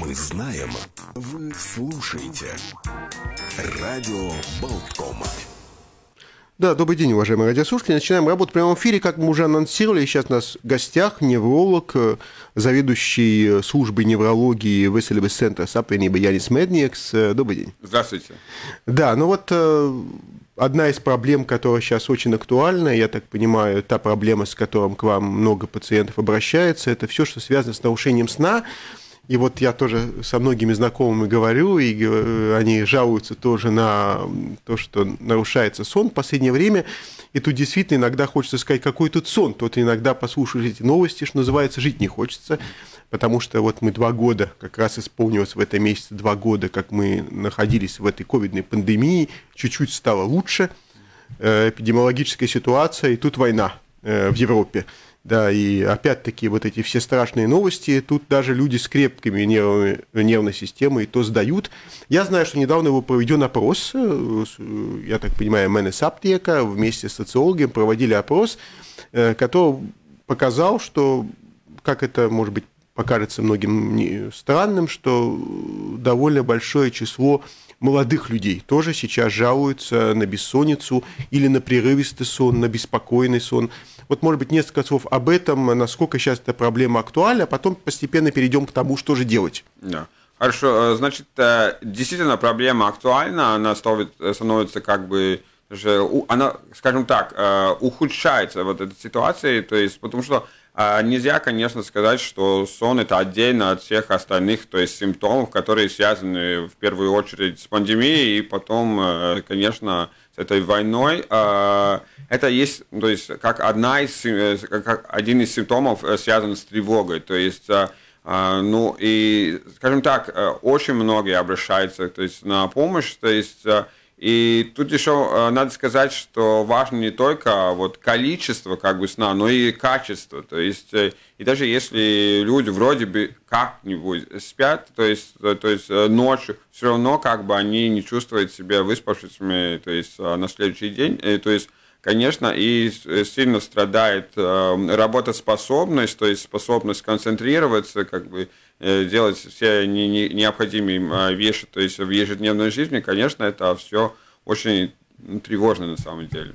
Мы знаем, вы слушаете. Радио Болткома. Да, добрый день, уважаемые радиослушатели. Начинаем работу в прямом эфире. Как мы уже анонсировали, сейчас у нас в гостях невролог, э, заведующий э, службой неврологии в Веселевый центр Саппенеба, Янис Медникс. Э, добрый день. Здравствуйте. Да, ну вот одна из проблем, которая сейчас очень актуальна, я так понимаю, та проблема, с которой к вам много пациентов обращается, это все, что связано с нарушением сна. И вот я тоже со многими знакомыми говорю, и они жалуются тоже на то, что нарушается сон в последнее время. И тут действительно иногда хочется сказать, какой тут сон. Тут иногда послушаешь эти новости, что называется, жить не хочется. Потому что вот мы два года, как раз исполнилось в этом месяце два года, как мы находились в этой ковидной пандемии, чуть-чуть стало лучше, э, эпидемиологическая ситуация, и тут война э, в Европе да, и опять-таки вот эти все страшные новости, тут даже люди с крепкими нервами, нервной системой то сдают. Я знаю, что недавно был проведен опрос, э, я так понимаю, Мэнес Аптека вместе с социологом проводили опрос, э, который показал, что, как это, может быть, покажется многим странным, что довольно большое число молодых людей тоже сейчас жалуются на бессонницу или на прерывистый сон, на беспокойный сон. Вот, может быть, несколько слов об этом, насколько сейчас эта проблема актуальна, а потом постепенно перейдем к тому, что же делать. Да. Хорошо, э, значит, э, действительно проблема актуальна, она становится как бы она, скажем так, э, ухудшается вот эта ситуация, то есть, потому что а нельзя, конечно, сказать, что сон это отдельно от всех остальных, то есть симптомов, которые связаны в первую очередь с пандемией и потом, э, конечно, с этой войной. А, это есть, то есть как одна из, э, как один из симптомов э, связан с тревогой, то есть а, ну и, скажем так, очень многие обращаются то есть, на помощь, то есть и тут еще э, надо сказать, что важно не только а вот количество как бы сна, но и качество. То есть, э, и даже если люди вроде бы как-нибудь спят, то есть, э, то есть ночью, все равно как бы они не чувствуют себя выспавшимися, то есть на следующий день, то есть конечно, и э, сильно страдает э, работоспособность, то есть способность концентрироваться, как бы э, делать все необходимые а, вещи, то есть в ежедневной жизни, конечно, это все очень тревожно на самом деле.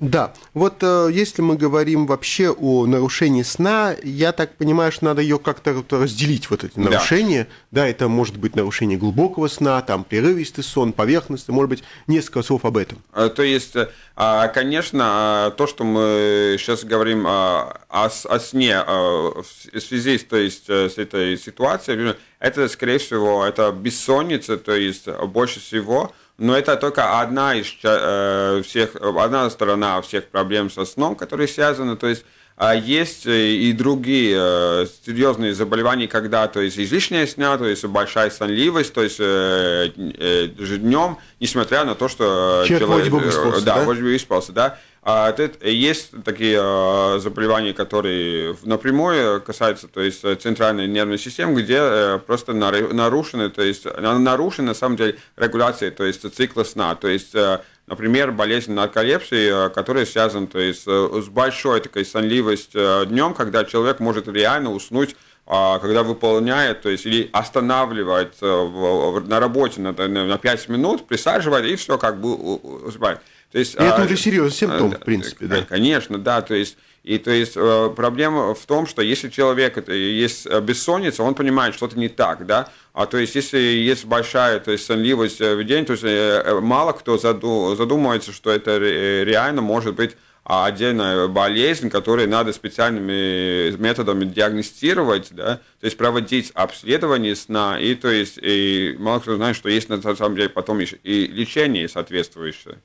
Да, вот э, если мы говорим вообще о нарушении сна, я так понимаю, что надо ее как-то разделить, вот эти нарушения. Да. да, это может быть нарушение глубокого сна, там прерывистый сон, поверхностный, может быть, несколько слов об этом. Э, то есть, э, а, конечно, э, то, что мы сейчас говорим о, о сне в связи то есть, с этой ситуацией, это, скорее всего, это бессонница, то есть больше всего – но это только одна из э, всех, одна сторона всех проблем со сном, которые связаны. То есть а, есть э, и другие э, серьезные заболевания, когда то есть излишняя сна, то есть большая сонливость, то есть днем, несмотря на то, что человек, человек да, да? выспался, да, а это э, есть такие а, заболевания, которые напрямую касаются, то есть э, центральной нервной системы, где э, просто нарушены, то есть нарушены на самом деле регуляции, то есть цикла сна, то есть э, Например, болезнь нарколепсии, которая связана то есть, с большой такой сонливостью днем, когда человек может реально уснуть а, когда выполняет, то есть или останавливает на работе на, на 5 минут, присаживает и все как бы усыпает. То есть, и это а, уже серьезный а, симптом, в принципе, э, да. Конечно, да, то есть и то есть э, проблема в том, что если человек это есть э, бессонница, он понимает, что-то не так, да. А то есть если есть большая то есть, сонливость в день, то есть мало кто задумывается, что это реально может быть а, отдельная болезнь, которую надо специальными методами диагностировать, да, то есть проводить обследование сна, и то есть и мало кто знает, что есть на самом деле потом еще и лечение соответствующее.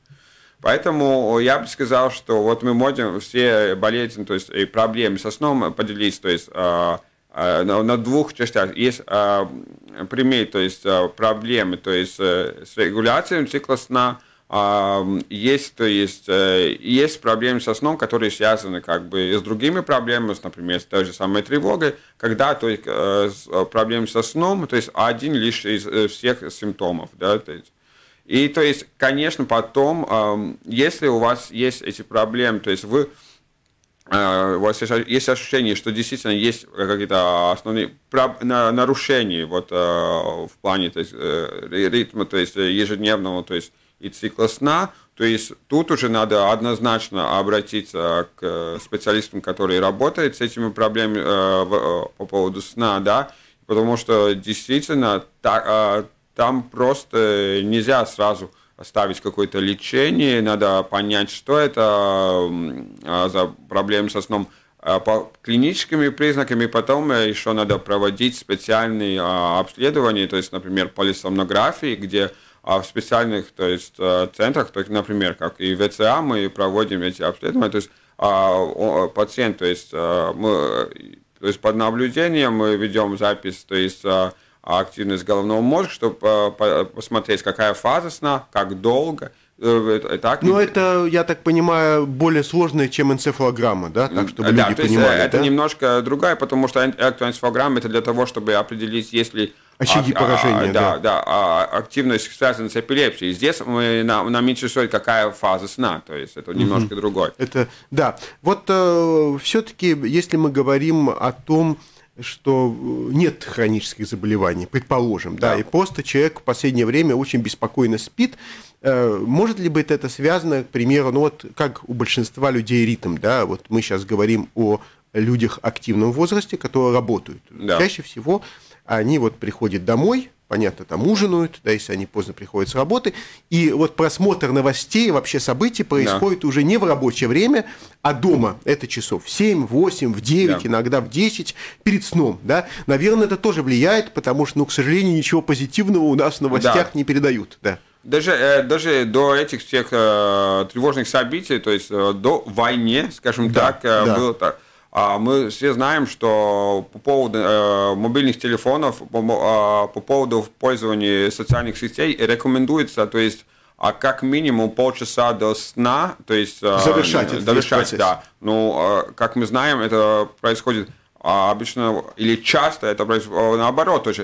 Поэтому я бы сказал, что вот мы можем все болезни, то есть и э, проблемы со сном поделить, то есть а, а, на двух частях. Есть а, прямые, то есть проблемы, то есть э, с регуляцией цикла сна, есть, то есть, э, есть проблемы со сном, которые связаны как бы с другими проблемами, например, с той же самой тревогой, когда то есть, проблемы со сном, то есть один лишь из всех симптомов, да, то есть, и то есть, конечно, потом, если у вас есть эти проблемы, то есть вы а, у вас есть ощущение, что действительно есть э, какие-то основные нарушения вот, э, в плане то есть, э, ритма, то есть ежедневного, то есть и цикла сна, то есть тут уже надо однозначно обратиться к специалистам, которые работают с этими проблемами по поводу сна, да, потому что действительно так, а, там просто э, нельзя сразу оставить какое-то лечение, надо понять, что это а, за проблемы со сном а, по клиническими признаками, потом э, еще надо проводить специальные а, обследования, то есть, например, полисомнографии, где в специальных то есть, э, центрах, то есть, например, как и в ВЦА, мы проводим эти обследования, то есть пациент, то есть, мы, то есть под наблюдением мы ведем запись, то есть а активность головного мозга, чтобы э, э, посмотреть, какая фаза сна, как долго. Э, так? Но ну, это, я так понимаю, более сложное, чем энцефалограмма, да? Так, чтобы да, люди то есть понимали, это да? немножко другая, потому что энцефалограмма это для того, чтобы определить, есть ли Очаги а, поражения, а, да. Да, да а, а активность связана с эпилепсией. Здесь мы, нам, нам интересует, какая фаза сна, то есть это немножко угу. другой. Это, да. Вот э, все-таки, если мы говорим о том, э, что э, нет хронических заболеваний, предположим, да, да, и просто человек в последнее время очень беспокойно спит. Э, может ли быть это связано, к примеру, ну вот как у большинства людей ритм, да, вот мы сейчас говорим о людях активном возрасте, которые работают. Да. Чаще всего они вот приходят домой, понятно, там ужинают, да, если они поздно приходят с работы. И вот просмотр новостей, вообще событий происходит да. уже не в рабочее время, а дома. Это часов в 7, 8, в 9, да. иногда в 10, перед сном, да. Наверное, это тоже влияет, потому что, ну, к сожалению, ничего позитивного у нас в новостях да. не передают, да. Даже, э, даже до этих всех э, тревожных событий, то есть э, до войны, скажем да, так, э, да. было так. А мы все знаем, что по поводу э, мобильных телефонов, по, а, поводу пользования социальных сетей рекомендуется, то есть а как минимум полчаса до сна, то есть завершать, э, завершать да. Ну, э, как мы знаем, это происходит а, обычно или часто это происходит наоборот, то есть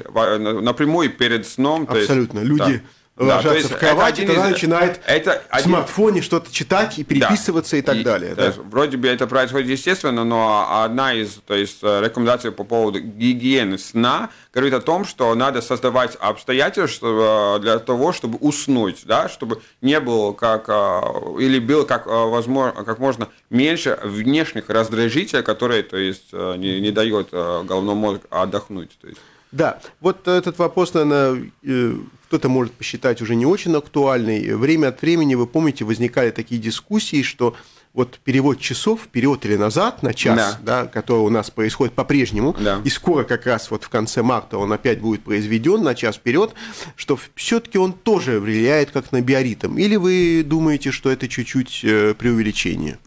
напрямую перед сном. Абсолютно. То есть, Люди да ложатся да, есть, в кровать, и тогда из... начинает это в смартфоне что-то читать и переписываться да. и так и, далее. Да? Есть, вроде бы это происходит естественно, но одна из то есть, э, рекомендаций по поводу гигиены сна говорит о том, что надо создавать обстоятельства э, для того, чтобы уснуть, да, чтобы не было как э, или было как возможно как можно меньше внешних раздражителей, которые то есть не, не дают головному мозгу отдохнуть. То есть. Да, вот этот вопрос, наверное, э, кто-то может посчитать уже не очень актуальный. Время от времени, вы помните, возникали такие дискуссии, что вот перевод часов вперед или назад на час, да. Да, который у нас происходит по-прежнему, да. и скоро как раз вот в конце марта он опять будет произведен на час вперед, что все-таки он тоже влияет как на биоритм. Или вы думаете, что это чуть-чуть э, преувеличение?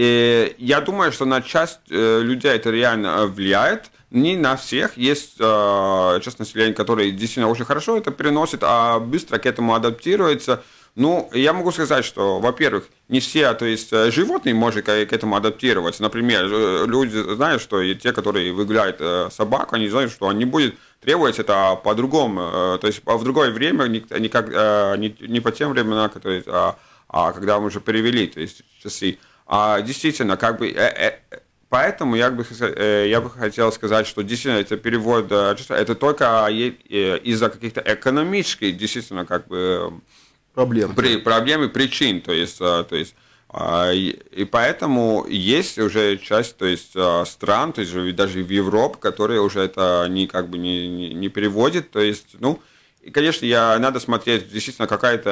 И я думаю, что на часть э, людей это реально э, влияет. Не на всех. Есть э, часть населения, которые действительно очень хорошо это переносит, а быстро к этому адаптируется. Ну, я могу сказать, что, во-первых, не все, а то есть э, животные может к этому адаптироваться. Например, люди знают, что и те, которые выгуляют собаку, они знают, что они будут требовать это по-другому, то есть а в другое время, никак, не, не по тем временам, которые, а, а когда мы уже перевели, то есть часы. А, действительно, как бы... Э, э, Поэтому я бы, э, я бы хотел сказать, что действительно это перевод, э, это только а, э, из-за каких-то экономических, действительно, как бы... Проблем. При, проблем и причин, то есть, то есть а, и поэтому есть уже часть, то есть стран, то есть даже в Европе, которые уже это не как бы не, не переводит, то есть ну и, конечно, я, надо смотреть, действительно, какая-то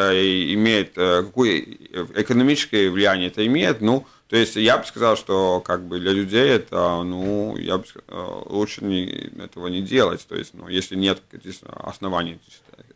имеет, э, какое экономическое влияние это имеет. Ну, то есть я бы сказал, что как бы для людей это, ну, я бы сказал, э, лучше не, этого не делать. То есть, ну, если нет оснований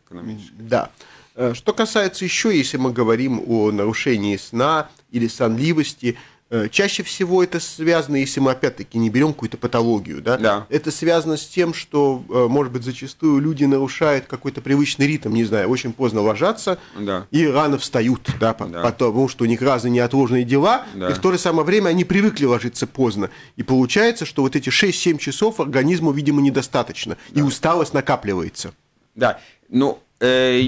экономических. Да. Э, что касается еще, если мы говорим о нарушении сна или сонливости – Э, чаще всего это связано, если мы опять-таки не берем какую-то патологию, да? да, это связано с тем, что, э, может быть, зачастую люди нарушают какой-то привычный ритм, не знаю, очень поздно ложатся да. и рано встают, да, да. потому что у них разные неотложные дела, да. и в то же самое время они привыкли ложиться поздно. И получается, что вот эти 6-7 часов организму, видимо, недостаточно, да. и усталость накапливается. Да, ну, э,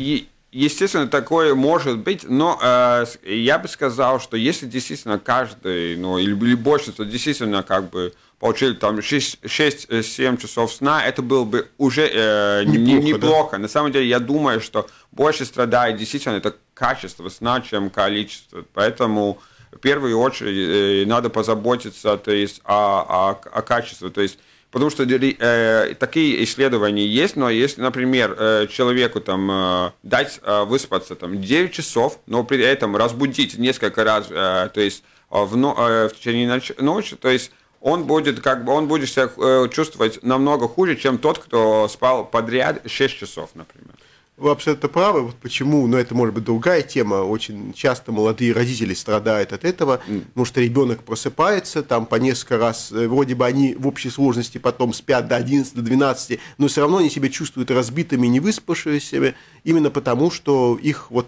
естественно, такое может быть, но э, я бы сказал, что если действительно каждый, ну, или, или большинство действительно как бы получили там 6-7 э, часов сна, это было бы уже э, неплохо. Не, неплохо. Да? На самом деле, я думаю, что больше страдает действительно это качество сна, чем количество. Поэтому в первую очередь э, надо позаботиться то есть, о, о, о качестве. То есть Потому что э, такие исследования есть, но если, например, э, человеку там э, дать э, выспаться там 9 часов, но при этом разбудить несколько раз, э, то есть э, в, но, э, в течение ночи, ночи, то есть он будет как бы он будет себя э, чувствовать намного хуже, чем тот, кто спал подряд 6 часов, например. Вы абсолютно правы. Вот почему, но ну, это может быть другая тема. Очень часто молодые родители страдают от этого, mm. потому что ребенок просыпается там по несколько раз. Э, вроде бы они в общей сложности потом спят до 11, до 12, но все равно они себя чувствуют разбитыми, не выспавшимися, именно потому, что их вот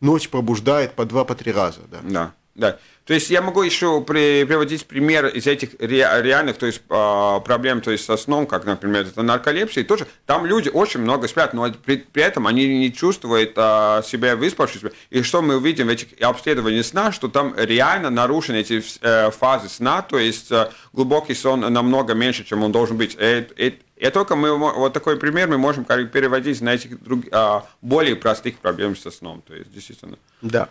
ночь пробуждает по два, по три раза. Да. да, да. То есть я могу еще при, приводить пример из этих ре, реальных то есть, а, проблем то есть со сном, как, например, это нарколепсия, и тоже там люди очень много спят, но при, при этом они не чувствуют э, себя выспавшимися. И что мы увидим в этих обследованиях сна, что там реально нарушены эти э, фазы сна, то есть э, глубокий сон намного меньше, чем он должен быть. Э, э, и только мы вот такой пример мы можем как переводить на этих друг, а, более простых проблем со сном, то есть действительно. Да.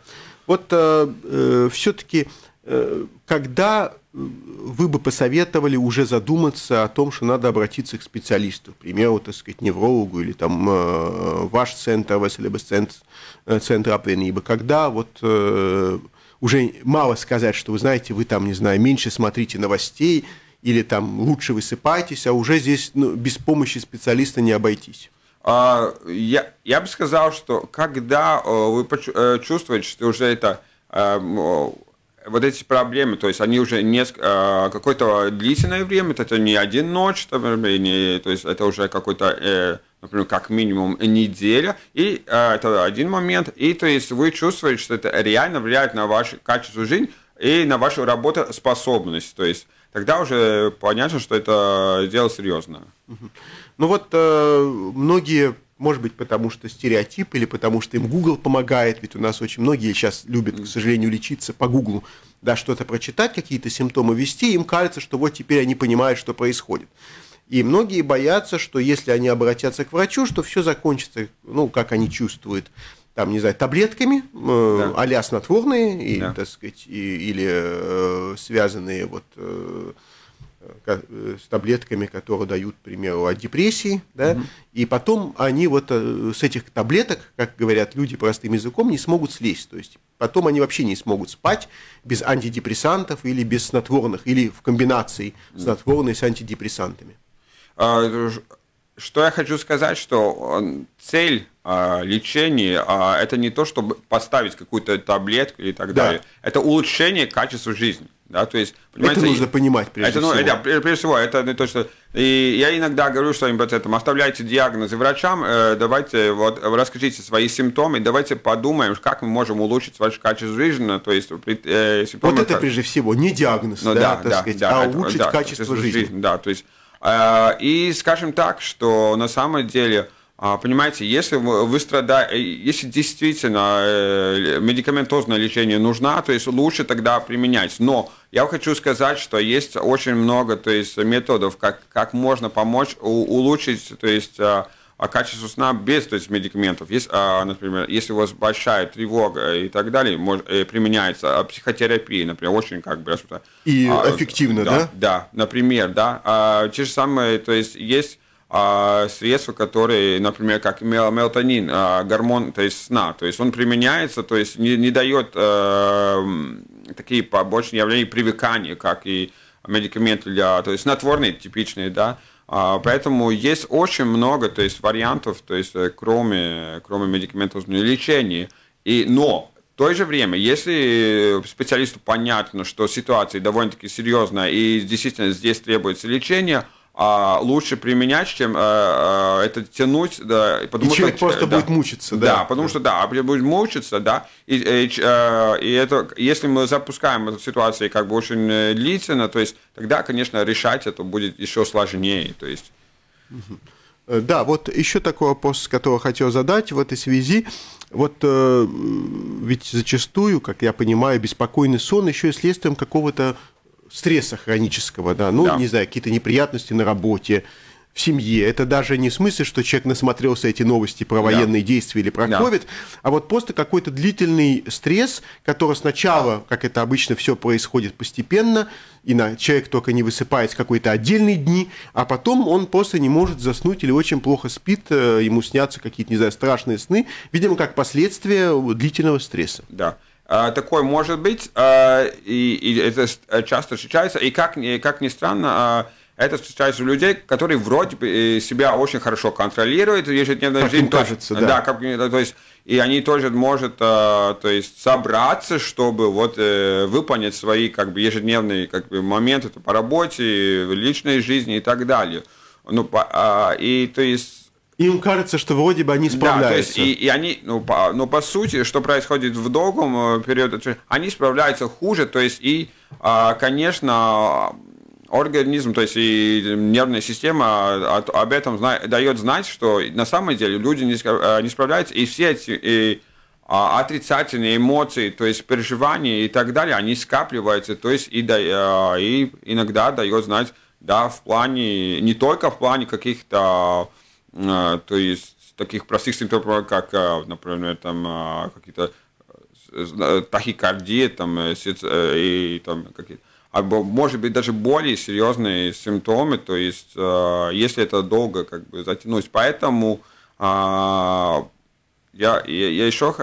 Вот э, э все-таки, э, когда э, вы бы посоветовали уже задуматься о том, что надо обратиться к специалисту, к примеру, так сказать, неврологу или там э, ваш центр, Василебес э, центр, центр Апвенибо, когда вот э, уже мало сказать, что вы знаете, вы там, не знаю, меньше смотрите новостей или там лучше высыпайтесь, а уже здесь ну, без помощи специалиста не обойтись. А, я, я бы сказал, что когда э, вы э, чувствуете, что уже это эм, вот эти проблемы, то есть они уже несколько, э, какое-то длительное время, это не один ночь, то есть это уже какой-то, например, как минимум неделя, и это один момент, и то есть вы чувствуете, что это реально влияет на ваше качество жизни и на вашу работоспособность, то есть тогда уже понятно, что это дело серьезное. Ну вот э, многие может быть, потому что стереотип или потому что им Google помогает, ведь у нас очень многие сейчас любят, к сожалению, лечиться по Google, да, что-то прочитать, какие-то симптомы вести, им кажется, что вот теперь они понимают, что происходит. И многие боятся, что если они обратятся к врачу, что все закончится, ну, как они чувствуют, там, не знаю, таблетками, э, да. а-ля снотворные, и, да. так сказать, и, или э, связанные вот э, э с таблетками, которые дают, к примеру, от депрессии, да, угу. и потом они вот э, с этих таблеток, как говорят люди простым языком, не смогут слезть, то есть потом они вообще не смогут спать без антидепрессантов или без снотворных, или в комбинации снотворные с антидепрессантами. А, что я хочу сказать, что э, цель э, лечения э, это не то, чтобы поставить какую-то таблетку и так да. далее. Это улучшение качества жизни. Да, то есть, это нужно понимать прежде это, ну, всего. Ну, да, э, прежде всего, это то, что... И я иногда говорю своим пациентам, оставляйте диагнозы врачам, э, давайте вот расскажите свои симптомы, давайте подумаем, как мы можем улучшить ваше качество жизни. То есть, э, симптомы, вот это как... прежде всего, не диагноз, ну, да, да, да, сказать, да, а это, улучшить да, качество, качество жизни. жизни. Да, то есть Э, и скажем так, что на самом деле, а, понимаете, если вы страдаете, э, если действительно э, медикаментозное лечение нужна, то есть лучше тогда применять. Но я хочу сказать, что есть очень много то есть, методов, как, как можно помочь, улучшить то есть, а, а качество сна без то есть, медикаментов. Есть, а, например, если у вас большая тревога и так далее, мож, э, применяется а, психотерапия, например, очень как бы... И а, эффективно, да, да? Да, например, да. А, те же самые, то есть есть а, средства, которые, например, как мел мелатонин, а, гормон, то есть сна, то есть он применяется, то есть не, не дает а, такие побочные явления привыкания, как и медикаменты для, то есть снотворные типичные, да, а, поэтому есть очень много то есть, вариантов, то есть, э, кроме, кроме медикаментозного ну, лечения. И, но в то же время, если специалисту понятно, что ситуация довольно-таки серьезная и действительно здесь требуется лечение – а, лучше применять, чем а, а, это тянуть, да, потому и что человек просто да, будет мучиться, да, да, потому что да, а будет мучиться, да, и, э, и, и это, если мы запускаем эту ситуацию как бы очень длительно, то есть тогда, конечно, решать это будет еще сложнее, то есть. Да, вот еще такой вопрос, который хотел задать в этой связи. Вот э, ведь зачастую, как я понимаю, беспокойный сон еще и следствием какого-то стресса хронического, да, ну, да. не знаю, какие-то неприятности на работе, в семье. Это даже не смысл, что человек насмотрелся эти новости про военные да. действия или про да. COVID, а вот просто какой-то длительный стресс, который сначала, да. как это обычно все происходит постепенно, и на, человек только не высыпается какой-то отдельный дни, а потом он просто не может заснуть или очень плохо спит, э, ему снятся какие-то, не знаю, страшные сны, видимо, как последствия длительного стресса. Да. А, такое может быть, а, и, и это э, часто встречается. И как, и как ни странно, а, это встречается у людей, которые вроде бы э, себя очень хорошо контролируют ежедневно. Как жизнь, им э, да. да как, то есть, и они тоже могут то есть, собраться, чтобы вот, выполнить свои как бы, ежедневные как бы, моменты по работе, личной жизни и так далее. Ну, и то есть им кажется, что вроде бы они справляются. Да, то есть и, и они, ну по, ну, по сути, что происходит в долгом э, периоде, они справляются хуже, то есть и, а, конечно, организм, то есть и нервная система от, об этом дает знать, что на самом деле люди не, э, справляются, и все эти и, а, отрицательные эмоции, то есть переживания и так далее, они скапливаются, то есть и, э, и иногда дает знать, да, в плане, не только в плане каких-то а, то есть таких простых симптомов, как, а, например, там а, какие-то э, э, тахикардии, там, э, и там какие-то а может быть даже более серьезные симптомы, то есть если это долго как бы затянуть. Поэтому я, я, еще,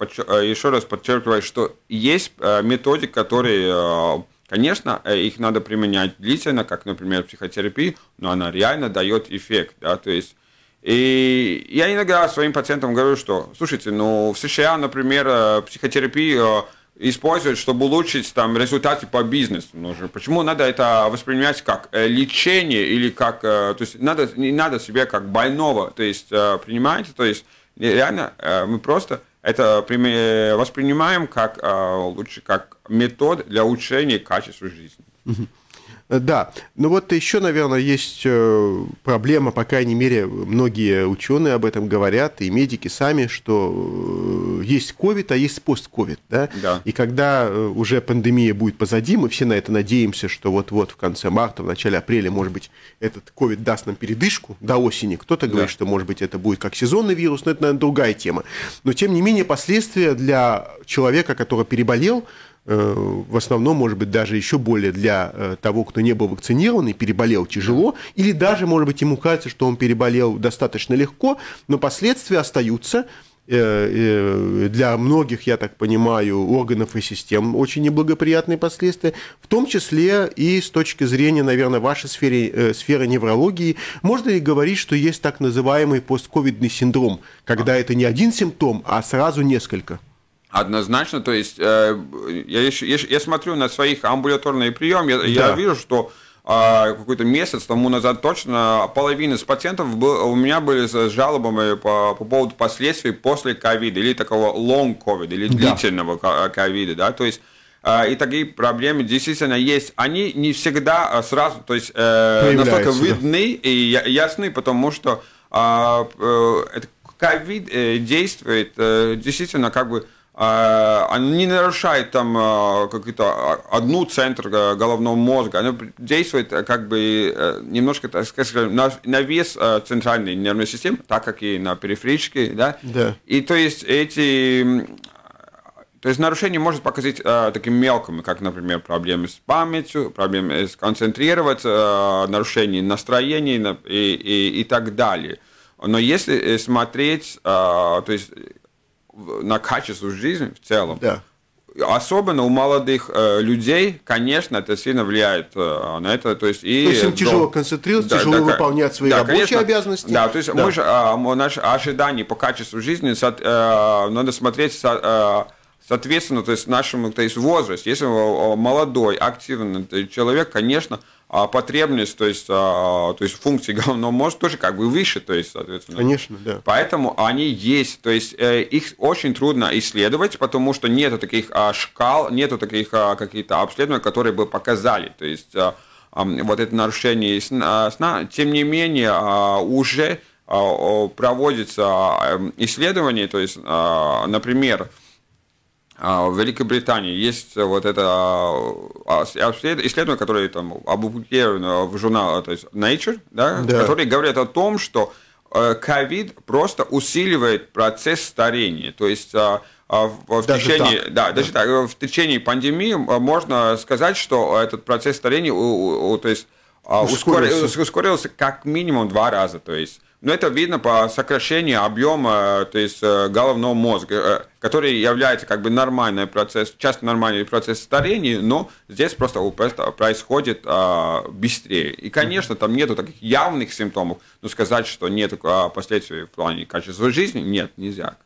еще раз подчеркиваю, что есть методик, которые Конечно, э, их надо применять длительно, как, например, психотерапия, но она реально дает эффект, да, то есть и я иногда своим пациентам говорю, что, слушайте, ну, в США, например, э, психотерапию э, используют, чтобы улучшить там результаты по бизнесу. Ну, почему надо это воспринимать как лечение или как... То есть надо, не надо себе как больного, то есть принимаете, то есть реально мы просто это э, воспринимаем как а, лучше как метод для улучшения качества жизни. Э, да, ну вот еще, наверное, есть э, проблема, по крайней мере, многие ученые об этом говорят, и медики сами, что есть ковид, а есть постковид, да? да. И когда э, уже пандемия будет позади, мы все на это надеемся, что вот-вот в конце марта, в начале апреля, может быть, этот ковид даст нам передышку до осени. Кто-то говорит, да. что, может быть, это будет как сезонный вирус, но это, наверное, другая тема. Но, тем не менее, последствия для человека, который переболел, э, в основном, может быть, даже еще более для э, того, кто не был вакцинирован и переболел тяжело, или даже, может быть, ему кажется, что он переболел достаточно легко, но последствия остаются, Э, э, для многих, я так понимаю, органов и систем очень неблагоприятные последствия, в том числе и с точки зрения, наверное, вашей сферы, э, сферы неврологии. Можно ли говорить, что есть так называемый постковидный синдром, когда это не один симптом, а сразу несколько? Однозначно, то есть э, я, я, я смотрю на своих амбулаторные приемы, я, да. я вижу, что а, какой-то месяц тому назад точно половина из пациентов был, у меня были с жалобами по, по поводу последствий после ковида или такого long covid или да. длительного ковида, да, то есть а, и такие проблемы действительно есть. Они не всегда а, сразу, то есть э, настолько видны да. и ясны, потому что э, э, ковид действует э, действительно как бы они а, а нарушают там а, какую-то одну центр головного мозга, она действует э, как бы э, немножко, так скажем, на, на вес э, центральной нервной системы, так как и на периферической, да? Да. И то есть эти то есть нарушение может показать э, таким мелким, как, например, проблемы с памятью, проблемы с концентрироваться, э, нарушение настроения и, и, и так далее. Но если смотреть, э, то есть на качество жизни в целом. Да. Особенно у молодых э, людей, конечно, это сильно влияет э, на это. То есть, и, то есть им дом... тяжело концентрироваться, да, тяжело да, выполнять свои да, рабочие конечно. обязанности. Да, то есть да. мы же, э, наши ожидания по качеству жизни э, надо смотреть со, э, Соответственно, то есть нашему, то есть возраст, если молодой, активный человек, конечно, а, потребность, то есть, а, то есть функции головного мозга тоже как бы выше, то есть, соответственно. Конечно, да. Поэтому они есть, то есть э, их очень трудно исследовать, потому что нету таких а, шкал, нету таких каких-то обследований, которые бы показали, то есть вот это нарушение сна. Тем не менее, уже проводится исследование, то есть, например, а в Великобритании есть вот это а, а, исследование, которое там опубликовано в журнале то есть Nature, да, да. которые говорят о том, что э, ковид просто усиливает процесс старения. То есть в, в даже течение, так. Да, даже да. так, в течение пандемии можно сказать, что этот процесс старения, то есть ускорился. ускорился как минимум два раза, то есть но это видно по сокращению объема э, то есть, э, головного мозга, э, который является как бы нормальным процесс, часто нормальный процесс старения, но здесь просто происходит а, быстрее. И, конечно, там нету таких явных симптомов, но сказать, что нет последствий в плане качества жизни, нет, нельзя.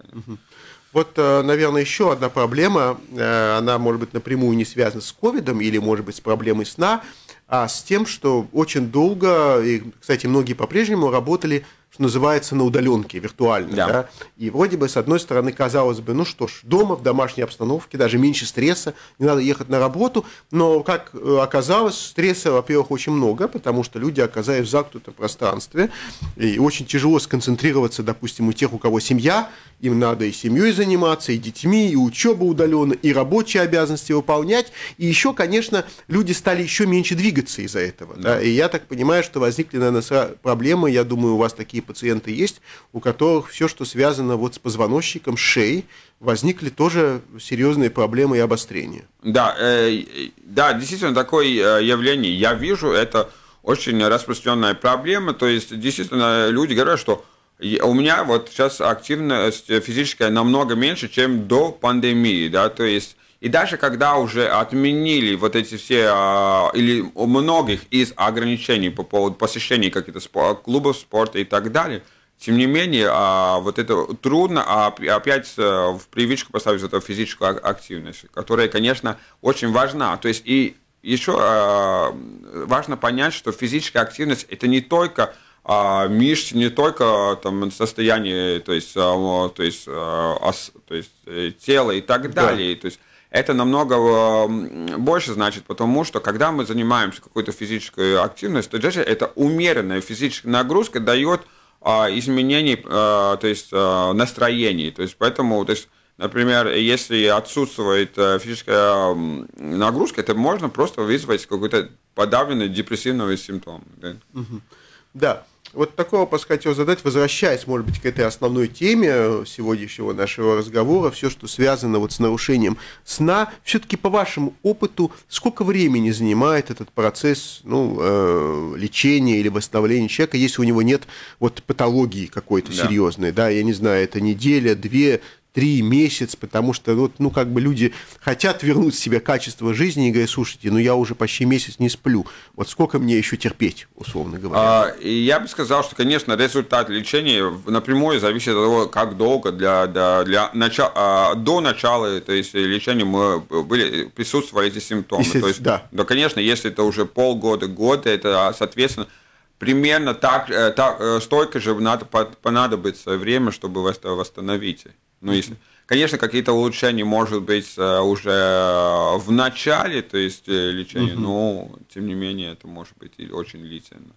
Вот, наверное, еще одна проблема, она, может быть, напрямую не связана с ковидом или, может быть, с проблемой сна, а с тем, что очень долго, и, кстати, многие по-прежнему работали что называется, на удаленке, виртуально. Да. Да? И вроде бы, с одной стороны, казалось бы, ну что ж, дома, в домашней обстановке, даже меньше стресса, не надо ехать на работу, но, как э, оказалось, стресса, во-первых, очень много, потому что люди, оказались в закрытом пространстве, и очень тяжело сконцентрироваться, допустим, у тех, у кого семья, им надо и семьей заниматься, и детьми, и учеба удаленно, и рабочие обязанности выполнять. И еще, конечно, люди стали еще меньше двигаться из-за этого. Да. Да? И я так понимаю, что возникли, наверное, проблемы. Я думаю, у вас такие пациенты есть, у которых все, что связано вот с позвоночником, шеей, возникли тоже серьезные проблемы и обострения. Да, э, да, действительно такое э, явление. Я вижу, это очень распространенная проблема. То есть, действительно, люди говорят, что у меня вот сейчас активность э, э, физическая намного меньше, чем до пандемии, да, то есть и даже когда уже отменили вот эти все, а, или у многих из ограничений по поводу посещения каких-то клубов спорта и так далее, тем не менее, а, вот это трудно опять э, в привычку поставить эту физическую активность, которая, конечно, очень важна. То есть и еще а, важно понять, что физическая активность – это не только а меж не только а, там состояние, то есть, а, то есть, а, то есть э, тело и так далее, да. то есть это намного больше значит, потому что когда мы занимаемся какой-то физической активностью, то это умеренная физическая нагрузка дает изменений, то есть настроений, то есть поэтому, то есть Например, если отсутствует э, физическая нагрузка, это можно просто вызвать какой-то подавленный депрессивный симптом. Да? Угу. Да. Вот такой вопрос хотел задать, возвращаясь, может быть, к этой основной теме э, сегодняшнего нашего разговора, все, что связано вот с нарушением сна. Все-таки по вашему опыту, сколько времени занимает этот процесс ну, э, лечения или восстановления человека, если у него нет вот патологии какой-то да. серьезной, да, я не знаю, это неделя, две, три месяца, потому что вот, ну, как бы люди хотят вернуть себе качество жизни и говорят, слушайте, ну, я уже почти месяц не сплю, вот сколько мне еще терпеть, условно говоря? А, я бы сказал, что, конечно, результат лечения напрямую зависит от того, как долго для, для, для начала, до начала то есть, лечения мы э, были, присутствовали эти симптомы. Если, то есть, да. да, конечно, если это уже полгода, год, это, а, соответственно, примерно так, э, так э, столько же надо понадобится время, чтобы восстановить. Ну, если... Конечно, какие-то улучшения, может быть, э, уже э, в начале, то есть э, лечения, угу. но, тем не менее, это может быть очень длительно.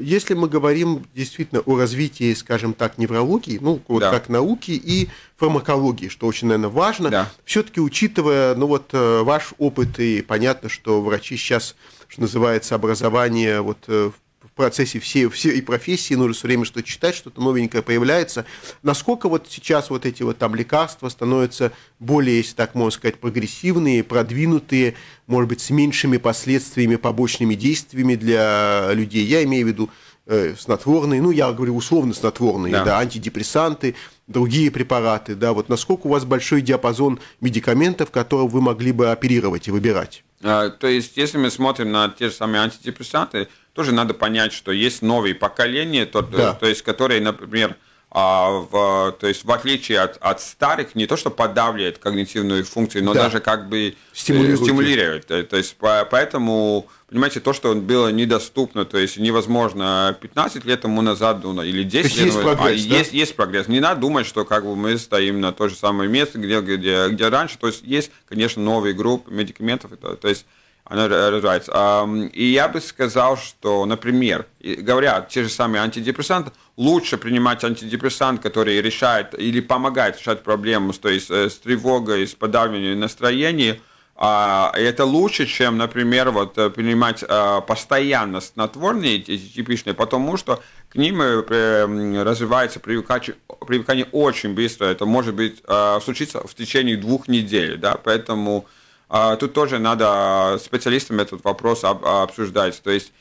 Если мы говорим действительно о развитии, скажем так, неврологии, ну, вот да. как науки и фармакологии, что очень, наверное, важно, да. все-таки учитывая, ну, вот ваш опыт, и понятно, что врачи сейчас, что называется, образование вот в процессе всей, всей профессии нужно все время что-то читать, что-то новенькое появляется. Насколько вот сейчас вот эти вот там лекарства становятся более, если так можно сказать, прогрессивные, продвинутые, может быть, с меньшими последствиями, побочными действиями для людей. Я имею в виду э, снотворные, ну, я говорю условно снотворные, да. да, антидепрессанты, другие препараты, да, вот насколько у вас большой диапазон медикаментов, которые вы могли бы оперировать и выбирать? А, то есть, если мы смотрим на те же самые антидепрессанты, тоже надо понять, что есть новые поколения, то, э, да. то есть которые, например, а, в, то есть в отличие от, от старых, не то что подавляет когнитивную функцию, но да. даже как бы стимулирует. Э, стимулирует. Э, то есть по, поэтому, понимаете, то, что было недоступно, то есть невозможно 15 лет тому назад ну, или 10 лет есть а прогресс, а, да? есть, есть прогресс. Не надо думать, что как бы мы стоим на то же самое место, где, где, где раньше. То есть есть, конечно, новые группы медикаментов. То, то есть она развивается. И я бы сказал, что, например, говорят те же самые антидепрессанты, лучше принимать антидепрессант, который решает или помогает решать проблему то есть, э, с тревогой, с подавлением настроения, а, это лучше, чем, например, вот, э, принимать а, постоянно снотворные эти типичные, потому что к ним э, развивается привыкание, привыкание очень быстро. Это может быть а, случиться в течение двух недель. Да? Поэтому а тут тоже надо специалистам этот вопрос об, обсуждать. То есть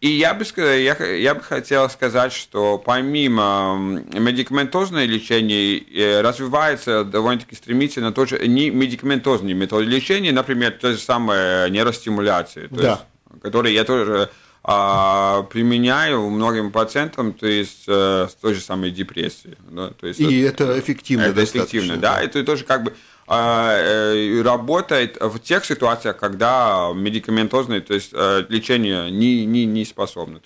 и я бы, сказал, я, я бы хотел сказать, что помимо медикаментозного лечения э, развивается довольно-таки стремительно тоже не медикаментозные методы лечения, например, те же самые нейростимуляции, то да. есть, которые я тоже а, применяю многим пациентам, то есть э, с той же самой депрессией. Да, ну, то есть, и это, это эффективно это достаточно. Эффективно, да. да. Это тоже как бы а, э, работает в тех ситуациях, когда медикаментозное, то есть э, лечение не, не, не способно.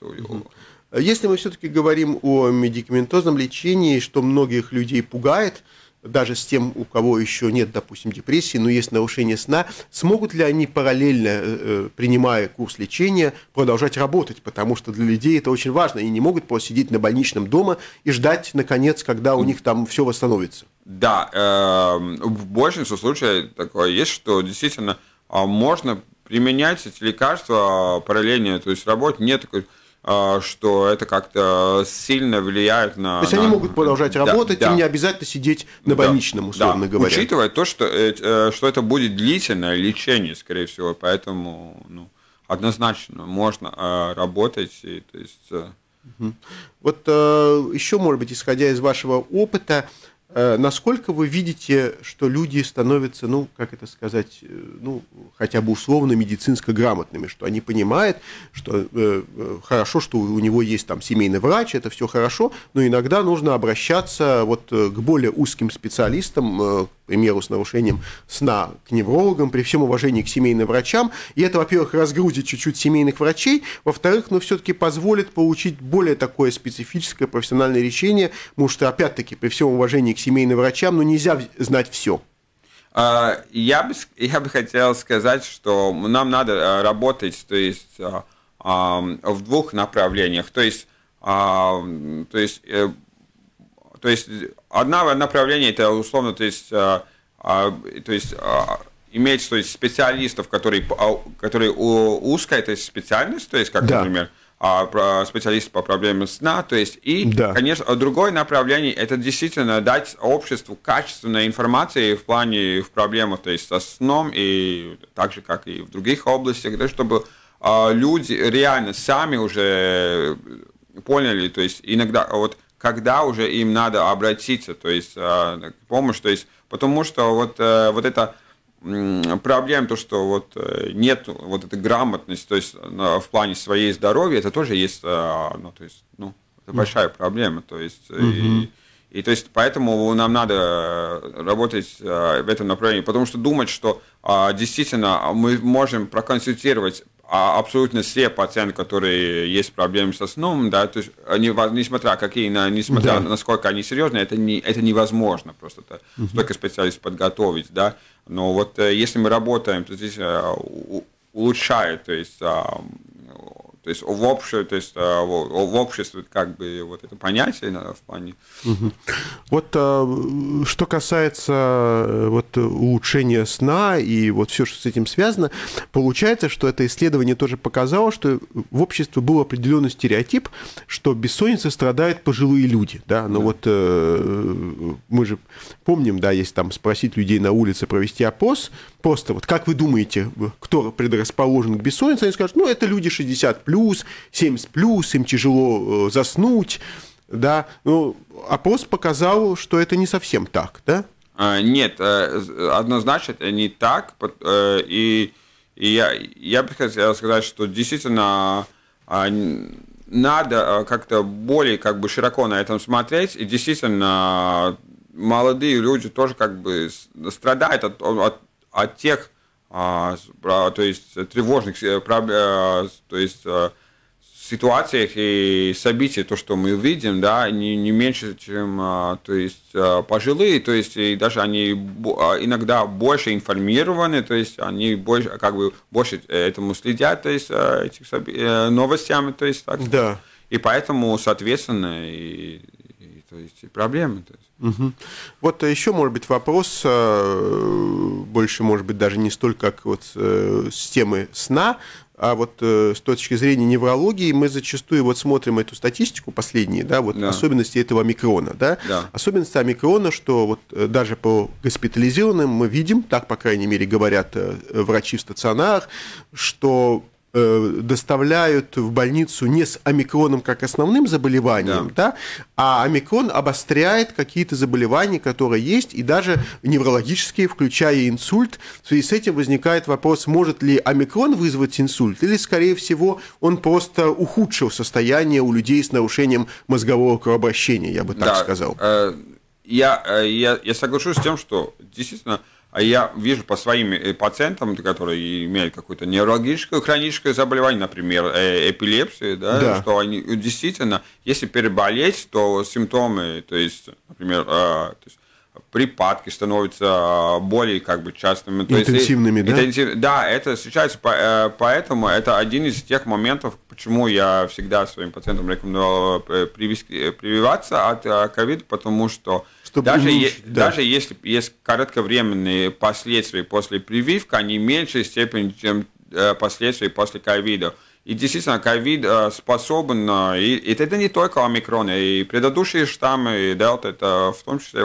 Если мы все-таки говорим о медикаментозном лечении, что многих людей пугает – даже с тем, у кого еще нет, допустим, депрессии, но есть нарушение сна, смогут ли они параллельно, э, э, принимая курс лечения, продолжать работать? Потому что для людей это очень важно. и не могут просто сидеть на больничном дома и ждать, наконец, когда у них там все восстановится. Да, эм, в большинстве случаев такое есть, что действительно а, можно применять эти лекарства а, параллельно, то есть работать нет такой а, что это как-то сильно влияет на... То есть на... они могут продолжать работать да, и не обязательно сидеть на больничном, условно да. говоря. Учитывая то, что, э, э, что это будет длительное лечение, скорее всего, поэтому ну, однозначно можно а, работать. И, то есть... Угу. Вот еще, может быть, исходя из вашего опыта, Э, насколько вы видите, что люди становятся, ну, как это сказать, э, ну, хотя бы условно медицинско грамотными, что они понимают, что э, э, хорошо, что у него есть там семейный врач, это все хорошо, но иногда нужно обращаться вот к более узким специалистам, примеру, с нарушением сна к неврологам, при всем уважении к семейным врачам. И это, во-первых, разгрузит чуть-чуть семейных врачей, во-вторых, но ну, все-таки позволит получить более такое специфическое профессиональное решение потому что, опять-таки, при всем уважении к семейным врачам, ну, нельзя знать все. А, я бы, я бы хотел сказать, что нам надо э, работать, то есть а, в двух направлениях. То есть, а, то есть э, то есть одна направление это условно, то есть, а, а, то есть а, иметь то есть, специалистов, которые, а, которые узкая то есть, специальность, то есть, как, да. например, а, специалист по проблемам сна, то есть и, да. конечно, другое направление это действительно дать обществу качественной информации в плане в проблемах, то есть со сном и так же как и в других областях, да, чтобы а, люди реально сами уже поняли, то есть иногда вот когда уже им надо обратиться, то есть к а, помощь, то есть потому что вот, э, вот это проблема, то, что вот э, нет вот этой грамотности, то есть в плане своей здоровья, это тоже есть, э, ну, то есть, ну, это большая проблема, то есть, угу. и, и то есть поэтому нам надо работать в этом направлении, потому что думать, что а, действительно мы можем проконсультировать а абсолютно все пациенты, которые есть проблемы со сном, да, то есть они, несмотря какие, несмотря да. насколько они серьезные, это, не, это невозможно просто -то, угу. столько специалистов подготовить, да, но вот э, если мы работаем, то здесь э, улучшает, то есть а, то есть в общее, то есть э, в обществе как бы вот это понятие да, в плане. Вот э, что касается э, вот улучшения сна и вот все, что с этим связано, получается, что это исследование тоже показало, что в обществе был определенный стереотип, что бессонница страдают пожилые люди, да, но ну да. вот мы же помним, да, есть там спросить людей на улице провести опрос, просто вот как вы думаете, кто предрасположен к бессоннице, они скажут, ну это люди 60+, плюс, 70 плюс, им тяжело э, заснуть, да. Ну, опрос показал, что это не совсем так, да? А, нет, э, однозначно это не так. Э, и, и я, я бы хотел сказать, что действительно а, надо как-то более как бы широко на этом смотреть. И действительно молодые люди тоже как бы страдают от, от, от тех а, то есть э, тревожных, э, э, то есть ситуациях и событий, то, что мы видим, да, не, не меньше, чем, то есть, пожилые, то есть, и даже они а, иногда больше информированы, то есть, они больше, как бы, больше этому следят, то есть, этих новостями, то есть, так. Да. И поэтому, соответственно, и то есть и проблемы. То есть. Угу. Вот еще, может быть, вопрос, э, больше, может быть, даже не столько, как вот э, с темы сна, а вот э, с точки зрения неврологии мы зачастую вот смотрим эту статистику последние, да, вот да. особенности этого микрона, да. да. Особенность микрона, что вот э, даже по госпитализированным мы видим, так по крайней мере говорят э, врачи в стационарах, что Э, доставляют в больницу не с омикроном как основным заболеванием, да. Да, а омикрон обостряет какие-то заболевания, которые есть, и даже неврологические, включая инсульт. В связи с этим возникает вопрос, может ли омикрон вызвать инсульт, или, скорее всего, он просто ухудшил состояние у людей с нарушением мозгового кровообращения, я бы так да. сказал. Э, я, э, я, я соглашусь с тем, что действительно а я вижу по своим э, пациентам, которые имеют какое-то неврологическое хроническое заболевание, например, э, эпилепсию, да, да. что они э, действительно, если переболеть, то симптомы, то есть, например, то есть припадки становятся более как бы частными. То интенсивными, есть, да? Интенсив... Да, это сейчас, поэтому это один из тех моментов, почему я всегда своим пациентам рекомендовал прививаться от ковида, потому что чтобы даже, улучшить, е- да. даже если есть коротковременные последствия после прививки, они меньше степени, чем э, последствия после ковида. И действительно, ковид э, способен, э, и, и это не только омикрон, и предыдущие штаммы, и дельта, это в том числе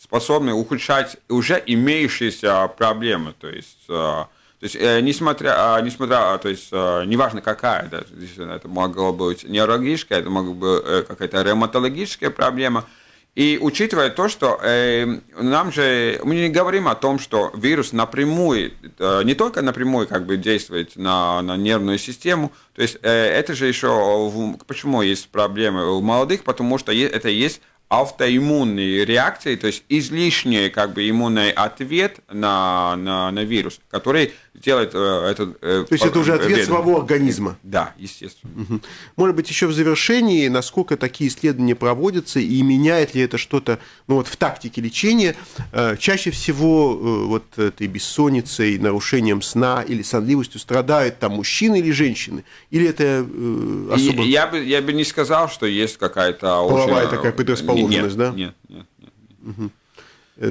способны ухудшать уже имеющиеся проблемы. То есть, то есть несмотря, несмотря, то есть, неважно какая, да, это могло быть неврологическая это могло быть какая-то ревматологическая проблема – и учитывая то, что э, нам же, мы не говорим о том, что вирус напрямую, э, не только напрямую как бы действует на, на нервную систему, то есть э, это же еще, почему есть проблемы у молодых, потому что это есть автоиммунной реакции, то есть излишний как бы иммунный ответ на, на, на вирус, который делает э, этот... Э, то есть это уже ответ вредным. самого организма? Да, естественно. Угу. Может быть, еще в завершении, насколько такие исследования проводятся и меняет ли это что-то ну, вот, в тактике лечения? Э, чаще всего э, вот этой бессонницей, нарушением сна или сонливостью страдают там мужчины или женщины? Или это э, особо... И, я, бы, я бы не сказал, что есть какая-то... Половая очень... такая предрасположенность? заложенность, нет, да? Нет, нет, нет. Угу.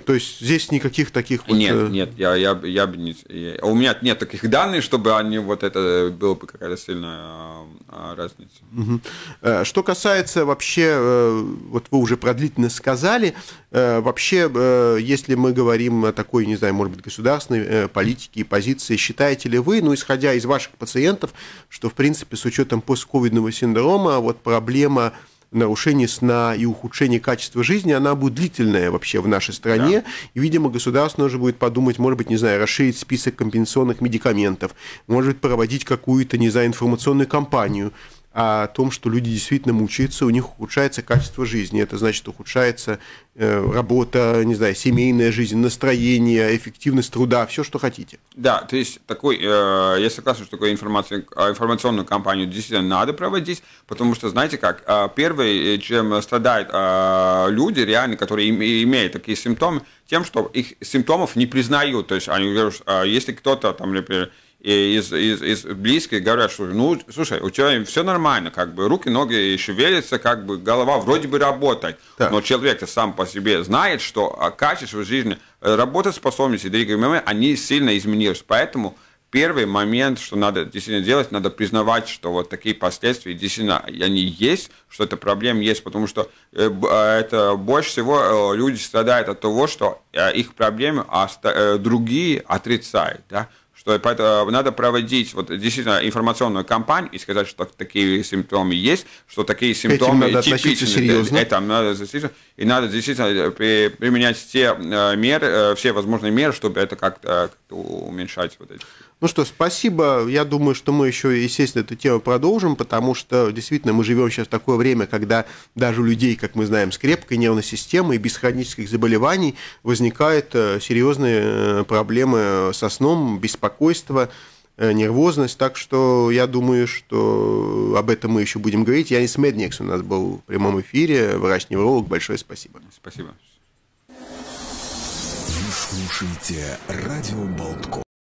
То есть здесь никаких таких вот... Нет, э, нет, я, я, я бы не... Я, у меня нет таких данных, чтобы они вот это э, было бы какая-то сильная а, а разница. Угу. Что касается вообще, вот вы уже продлительно сказали, вообще, если мы говорим о такой, не знаю, может быть, государственной политике и позиции, считаете ли вы, ну, исходя из ваших пациентов, что, в принципе, с учетом постковидного синдрома, вот проблема нарушение сна и ухудшение качества жизни, она будет длительная вообще в нашей стране. Да. И, видимо, государство уже будет подумать, может быть, не знаю, расширить список компенсационных медикаментов, может быть, проводить какую-то, не знаю, информационную кампанию, о том, что люди действительно мучаются, у них ухудшается качество жизни. Это значит, ухудшается э, работа, не знаю, семейная жизнь, настроение, эффективность труда, все, что хотите. Да, то есть такой, э, я согласен, что такую э, информационную кампанию действительно надо проводить, потому что, знаете как, первое, чем страдают люди реально, которые имеют такие симптомы, тем, что их симптомов не признают. То есть они говорят, если кто-то там, например, из, из, из близких говорят, что ну, слушай, у тебя все нормально, как бы руки, ноги шевелятся, как бы голова вроде бы работает, так. но человек-то сам по себе знает, что а, качество жизни, э, работоспособность и двигатель, они сильно изменились, поэтому первый момент, что надо действительно делать, надо признавать, что вот такие последствия действительно они есть, что эта проблема есть, потому что э, а, это больше всего э, люди страдают от того, что их проблемы а другие отрицают, да, что э, поэтому э, надо проводить вот действительно информационную кампанию и сказать, что такие симптомы есть, что такие симптомы Этим типичны. Это надо действительно, и надо действительно э, применять все меры, все возможные меры, чтобы это как-то уменьшать вот эти. Ну что, спасибо. Я думаю, что мы еще, естественно, эту тему продолжим, потому что действительно мы живем сейчас в такое время, когда даже у людей, как мы знаем, с крепкой нервной системой и без хронических заболеваний возникают э, серьезные э, проблемы со сном, беспокойство э, нервозность, так что я думаю, что об этом мы еще будем говорить. Янис Медникс у нас был в прямом эфире, врач-невролог, большое спасибо. Спасибо. Вы слушаете «Радио Болтко».